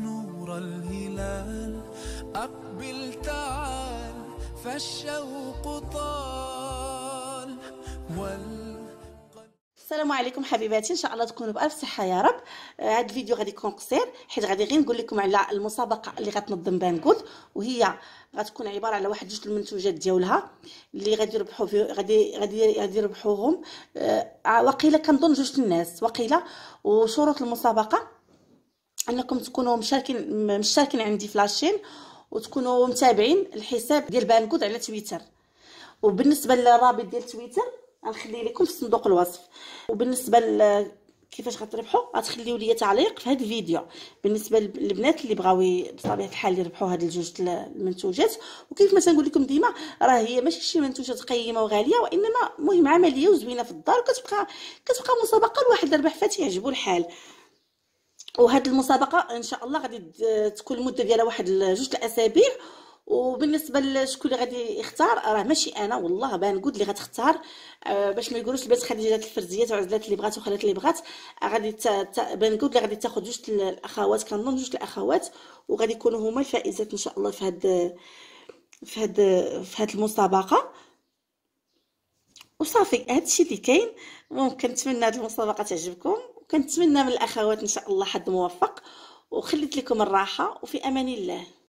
نور الهلال أقبل تعال فالشوق طال وال السلام عليكم حبيباتي ان شاء الله تكونوا بالف صحه يا رب آه هاد الفيديو غادي يكون قصير حيت غادي غير نقول لكم على المسابقه اللي غتنظم بانكول وهي غتكون عباره على واحد جوج المنتوجات ديالها اللي غادي يربحوا غادي غادي غادي يربحوهم آه،, آه وقيله كنظن جوج الناس وقيله وشروط المسابقه انكم تكونوا مشاركين مشاركين عندي في لاشين وتكونوا متابعين الحساب ديال بانكود على تويتر وبالنسبه للرابط ديال تويتر غنخليه لكم في صندوق الوصف وبالنسبه ل... كيفاش غتربحوا غتخليو لي تعليق في هذا الفيديو بالنسبه للبنات اللي بغاو بطبيعه الحال يربحوا هاد الجوج المنتوجات وكيف ما تنقول لكم ديما راه هي ماشي شي منتوجات قيمه وغاليه وانما مهم عمليه وزوينه في الدار وكتبقى كتبقى مسابقه لواحد ربح تيعجبو الحال وهاد المسابقه ان شاء الله غادي تكون المده ديالها واحد جوج الاسابيع وبالنسبه لشكون اللي غادي يختار راه ماشي انا والله بان قلت اللي غتختار آه، باش ما يقولوش البنت خديجه الفرزيات وعزلات اللي بغات وخلات اللي بغات غادي بان قلت اللي غادي تاخذ جوج الاخوات كنظن جوج الاخوات وغادي يكونوا هما الفائزات ان شاء الله في هاد في هاد في هاد المسابقه وصافي هادشي اللي كاين ممكن نتمنى هاد المسابقه تعجبكم كنتمنى من الاخوات ان شاء الله حد موفق وخليت لكم الراحه وفي امان الله